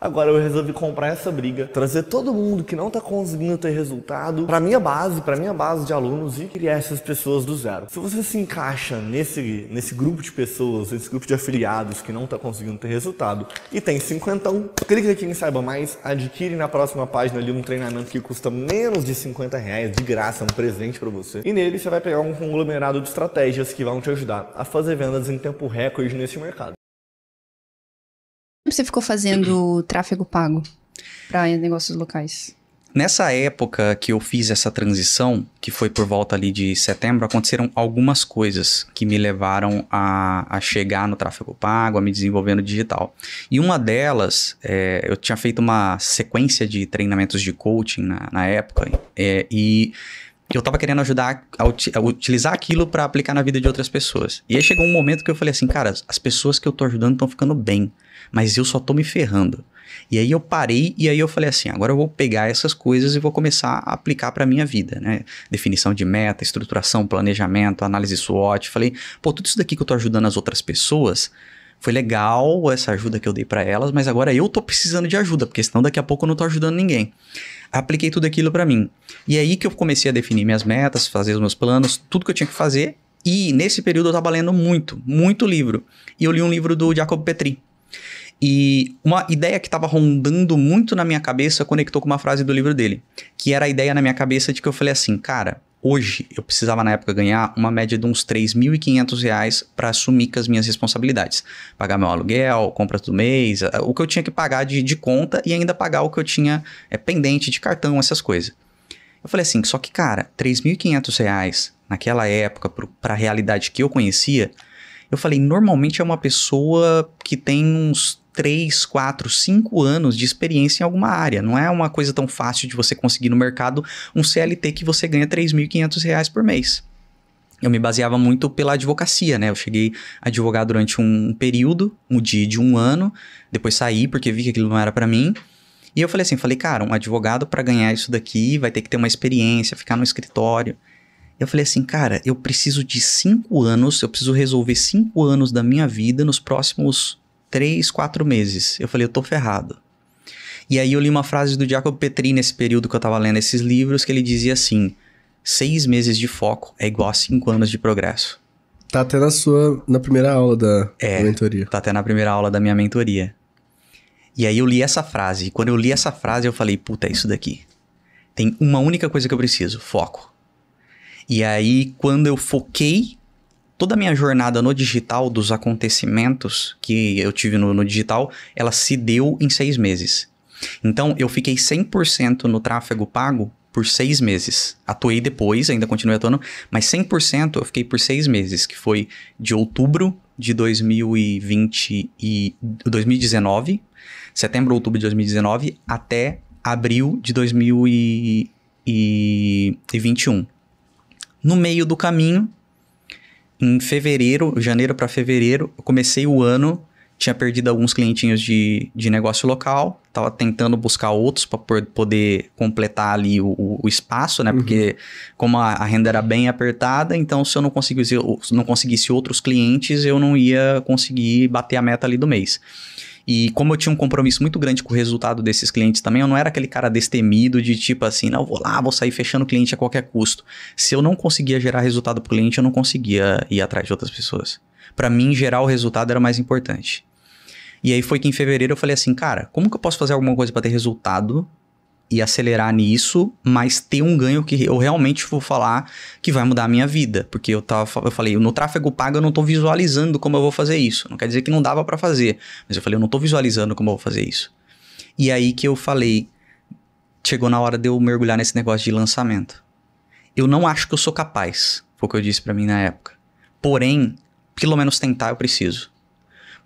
Agora eu resolvi comprar essa briga, trazer todo mundo que não está conseguindo ter resultado para minha base, para minha base de alunos e criar essas pessoas do zero. Se você se encaixa nesse, nesse grupo de pessoas, nesse grupo de afiliados que não está conseguindo ter resultado e tem cinquentão, clica aqui em Saiba Mais, adquire na próxima página ali um treinamento que custa menos de 50 reais, de graça, um presente para você. E nele você vai pegar um conglomerado de estratégias que vão te ajudar a fazer vendas em tempo recorde nesse mercado você ficou fazendo tráfego pago para negócios locais? Nessa época que eu fiz essa transição, que foi por volta ali de setembro, aconteceram algumas coisas que me levaram a, a chegar no tráfego pago, a me desenvolver no digital. E uma delas, é, eu tinha feito uma sequência de treinamentos de coaching na, na época, é, e eu tava querendo ajudar a, a utilizar aquilo para aplicar na vida de outras pessoas. E aí chegou um momento que eu falei assim, cara, as pessoas que eu tô ajudando estão ficando bem, mas eu só tô me ferrando. E aí eu parei e aí eu falei assim, agora eu vou pegar essas coisas e vou começar a aplicar para minha vida, né? Definição de meta, estruturação, planejamento, análise SWOT. Falei, pô, tudo isso daqui que eu tô ajudando as outras pessoas, foi legal essa ajuda que eu dei para elas, mas agora eu tô precisando de ajuda, porque senão daqui a pouco eu não tô ajudando ninguém. Apliquei tudo aquilo para mim. E é aí que eu comecei a definir minhas metas, fazer os meus planos, tudo que eu tinha que fazer. E nesse período eu tava lendo muito, muito livro. E eu li um livro do Jacob Petri. E uma ideia que estava rondando muito na minha cabeça conectou com uma frase do livro dele, que era a ideia na minha cabeça de que eu falei assim, cara, Hoje, eu precisava na época ganhar uma média de uns 3.500 reais para assumir com as minhas responsabilidades. Pagar meu aluguel, compra do mês, o que eu tinha que pagar de, de conta e ainda pagar o que eu tinha é, pendente de cartão, essas coisas. Eu falei assim, só que cara, 3.500 reais naquela época para a realidade que eu conhecia, eu falei, normalmente é uma pessoa que tem uns 3, 4, 5 anos de experiência em alguma área. Não é uma coisa tão fácil de você conseguir no mercado um CLT que você ganha R$ 3.500 por mês. Eu me baseava muito pela advocacia, né? Eu cheguei a advogar durante um período, um dia de um ano, depois saí porque vi que aquilo não era para mim. E eu falei assim, falei, cara, um advogado para ganhar isso daqui vai ter que ter uma experiência, ficar no escritório. Eu falei assim, cara, eu preciso de cinco anos, eu preciso resolver cinco anos da minha vida nos próximos três, quatro meses. Eu falei, eu tô ferrado. E aí eu li uma frase do Jacob Petri nesse período que eu tava lendo esses livros, que ele dizia assim: seis meses de foco é igual a cinco anos de progresso. Tá até na sua, na primeira aula da, é, mentoria. Tá até na primeira aula da minha mentoria. E aí eu li essa frase, e quando eu li essa frase eu falei, puta, é isso daqui. Tem uma única coisa que eu preciso, foco. E aí quando eu foquei, toda a minha jornada no digital, dos acontecimentos que eu tive no, no digital, ela se deu em seis meses. Então, eu fiquei 100% no tráfego pago por seis meses. Atuei depois, ainda continuei atuando, mas 100% eu fiquei por seis meses, que foi de outubro de 2020 e 2019, setembro, outubro de 2019, até abril de 2021. No meio do caminho, em fevereiro, janeiro para fevereiro, eu comecei o ano, tinha perdido alguns clientinhos de, de negócio local, tava tentando buscar outros para poder completar ali o, o espaço, né? Uhum. Porque como a, a, renda era bem apertada, então se eu não conseguisse, não conseguisse outros clientes, eu não ia conseguir bater a meta ali do mês. E como eu tinha um compromisso muito grande com o resultado desses clientes também, eu não era aquele cara destemido de tipo assim, não, vou lá, vou sair fechando o cliente a qualquer custo. Se eu não conseguia gerar resultado pro cliente, eu não conseguia ir atrás de outras pessoas. Para mim, gerar o resultado era mais importante. E aí foi que em fevereiro eu falei assim, cara, como que eu posso fazer alguma coisa para ter resultado e acelerar nisso, mas ter um ganho que eu realmente vou falar que vai mudar a minha vida, porque eu tava eu falei, no tráfego pago eu não estou visualizando como eu vou fazer isso. Não quer dizer que não dava para fazer, mas eu falei, eu não estou visualizando como eu vou fazer isso. E aí que eu falei, chegou na hora de eu mergulhar nesse negócio de lançamento. Eu não acho que eu sou capaz, foi o que eu disse para mim na época. Porém, pelo menos tentar eu preciso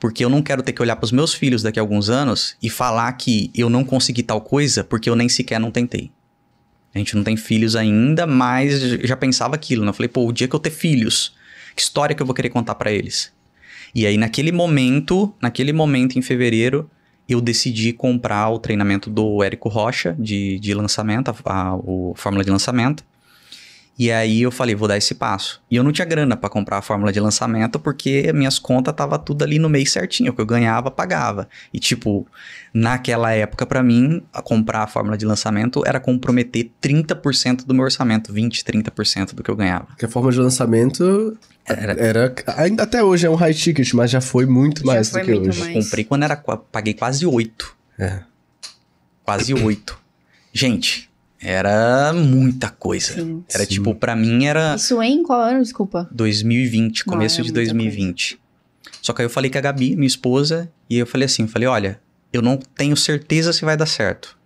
porque eu não quero ter que olhar para os meus filhos daqui a alguns anos e falar que eu não consegui tal coisa porque eu nem sequer não tentei. A gente não tem filhos ainda, mas já pensava aquilo, né? Eu falei, pô, o dia que eu ter filhos, que história que eu vou querer contar para eles? E aí naquele momento, naquele momento em fevereiro, eu decidi comprar o treinamento do Érico Rocha de, de lançamento, a, a, a fórmula de lançamento. E aí eu falei, vou dar esse passo. E eu não tinha grana para comprar a fórmula de lançamento porque minhas contas tava tudo ali no mês certinho, o que eu ganhava, pagava. E tipo, naquela época para mim, a comprar a fórmula de lançamento era comprometer 30% do meu orçamento, 20, 30% do que eu ganhava. Porque a fórmula de lançamento era, era, ainda até hoje é um high ticket, mas já foi muito já mais foi do que hoje. Mais. Eu comprei quando era paguei quase 8. É. Quase 8. Gente, era muita coisa. Sim, era sim. tipo, para mim era. Isso em qual ano, desculpa? 2020, começo Não, é de 2020. Só que aí eu falei com a Gabi, minha esposa, e eu falei assim: eu falei, olha, eu não tenho certeza se vai dar certo.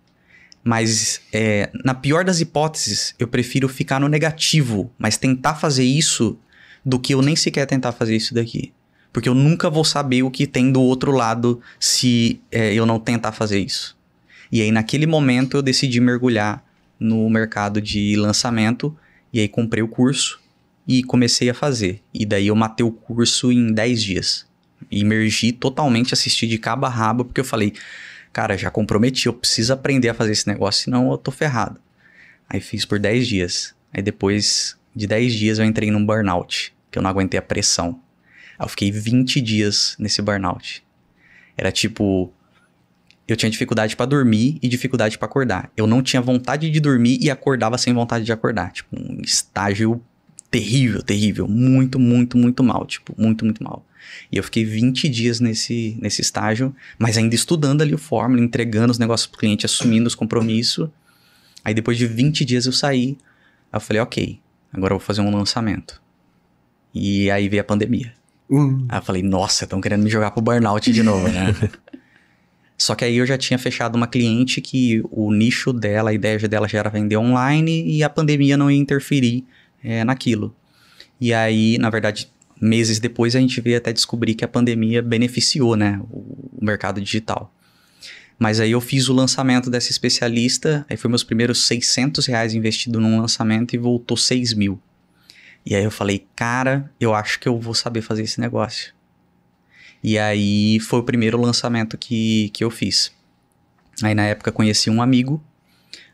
Mas, é, na pior das hipóteses, eu prefiro ficar no negativo, mas tentar fazer isso do que eu nem sequer tentar fazer isso daqui. Porque eu nunca vou saber o que tem do outro lado se é, eu não tentar fazer isso. E aí, naquele momento, eu decidi mergulhar no mercado de lançamento. E aí comprei o curso e comecei a fazer. E daí eu matei o curso em 10 dias. Imergi totalmente, assisti de cabo a rabo, porque eu falei, cara, já comprometi, eu preciso aprender a fazer esse negócio, senão eu tô ferrado. Aí fiz por 10 dias. Aí depois de 10 dias eu entrei num burnout, que eu não aguentei a pressão. Aí eu fiquei 20 dias nesse burnout. Era tipo, eu tinha dificuldade para dormir e dificuldade para acordar. Eu não tinha vontade de dormir e acordava sem vontade de acordar. Tipo, um estágio terrível, terrível. Muito, muito, muito mal. Tipo, muito, muito mal. E eu fiquei 20 dias nesse, nesse estágio, mas ainda estudando ali o fórmula, entregando os negócios pro cliente, assumindo os compromissos. Aí depois de 20 dias eu saí. Aí eu falei, ok, agora eu vou fazer um lançamento. E aí veio a pandemia. Hum. Aí eu falei, nossa, estão querendo me jogar pro burnout de novo, né? Só que aí eu já tinha fechado uma cliente que o nicho dela, a ideia dela já era vender online e a pandemia não ia interferir é, naquilo. E aí, na verdade, meses depois a gente veio até descobrir que a pandemia beneficiou né, o, o mercado digital. Mas aí eu fiz o lançamento dessa especialista, aí foi meus primeiros 600 reais investido num lançamento e voltou 6 mil. E aí eu falei, cara, eu acho que eu vou saber fazer esse negócio. E aí foi o primeiro lançamento que, que eu fiz. Aí na época conheci um amigo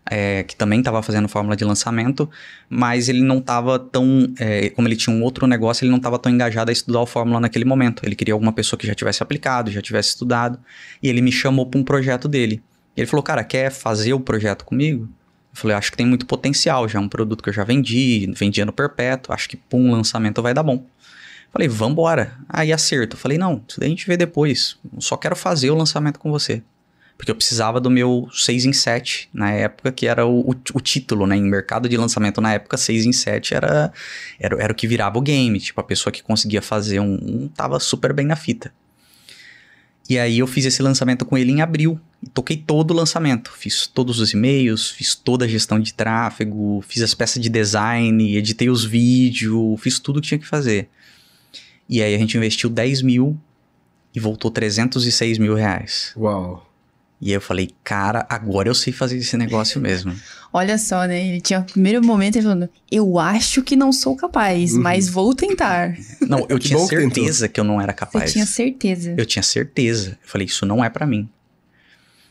é, que também estava fazendo fórmula de lançamento, mas ele não estava tão. É, como ele tinha um outro negócio, ele não estava tão engajado a estudar o fórmula naquele momento. Ele queria alguma pessoa que já tivesse aplicado, já tivesse estudado, e ele me chamou para um projeto dele. Ele falou: Cara, quer fazer o projeto comigo? Eu falei: Acho que tem muito potencial, já é um produto que eu já vendi, vendia no perpétuo, acho que para um lançamento vai dar bom. Falei, vambora. Aí acerto. Falei, não, isso daí a gente vê depois. Eu só quero fazer o lançamento com você. Porque eu precisava do meu 6 em 7 na época, que era o, o, o, título, né? Em mercado de lançamento na época, 6 em 7 era, era, era o que virava o game. Tipo, a pessoa que conseguia fazer um, um tava super bem na fita. E aí eu fiz esse lançamento com ele em abril. E toquei todo o lançamento. Fiz todos os e-mails, fiz toda a gestão de tráfego, fiz as peças de design, editei os vídeos, fiz tudo que tinha que fazer. E aí a gente investiu 10 mil e voltou 306 mil reais. Uau! E eu falei, cara, agora eu sei fazer esse negócio mesmo. Olha só, né? Ele tinha o primeiro momento ele falando, eu acho que não sou capaz, uhum. mas vou tentar. Não, eu tinha certeza que eu não era capaz. Você tinha certeza. Eu tinha certeza. Eu falei, isso não é para mim.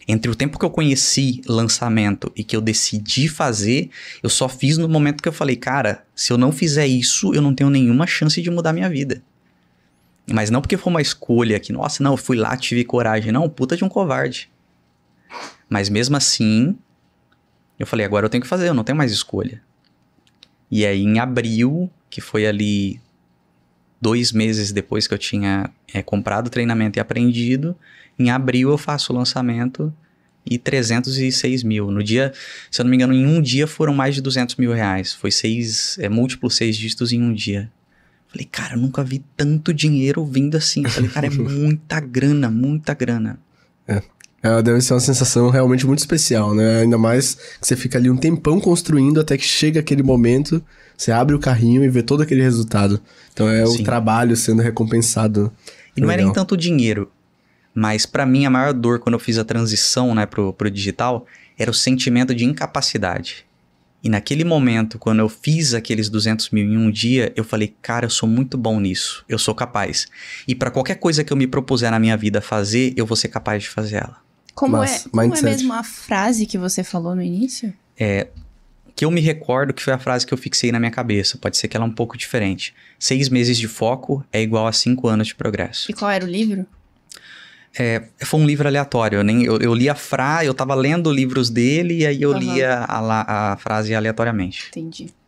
Entre o tempo que eu conheci lançamento e que eu decidi fazer, eu só fiz no momento que eu falei, cara, se eu não fizer isso, eu não tenho nenhuma chance de mudar minha vida. Mas não porque foi uma escolha que, nossa, não, eu fui lá, tive coragem. Não, puta de um covarde. Mas mesmo assim, eu falei, agora eu tenho que fazer, eu não tenho mais escolha. E aí, em abril, que foi ali dois meses depois que eu tinha é, comprado o treinamento e aprendido, em abril eu faço o lançamento e 306 mil. No dia, se eu não me engano, em um dia foram mais de 200 mil reais. Foi seis, é, múltiplo seis dígitos em um dia. Falei, cara, eu nunca vi tanto dinheiro vindo assim. Eu falei, cara, é muita grana, muita grana. É. é. Deve ser uma sensação realmente muito especial, né? Ainda mais que você fica ali um tempão construindo até que chega aquele momento, você abre o carrinho e vê todo aquele resultado. Então é Sim. o trabalho sendo recompensado. E não era é nem tanto dinheiro, mas para mim a maior dor quando eu fiz a transição né, pro, pro digital era o sentimento de incapacidade. E naquele momento, quando eu fiz aqueles 200 mil em um dia, eu falei, cara, eu sou muito bom nisso, eu sou capaz. E para qualquer coisa que eu me propuser na minha vida fazer, eu vou ser capaz de fazer ela. Como, Mas, é, como é mesmo a frase que você falou no início? É, que eu me recordo que foi a frase que eu fixei na minha cabeça. Pode ser que ela é um pouco diferente. Seis meses de foco é igual a cinco anos de progresso. E qual era o livro? É, foi um livro aleatório. Eu, nem, eu, eu li a eu tava lendo livros dele e aí eu uhum. lia a, a, a frase aleatoriamente. Entendi.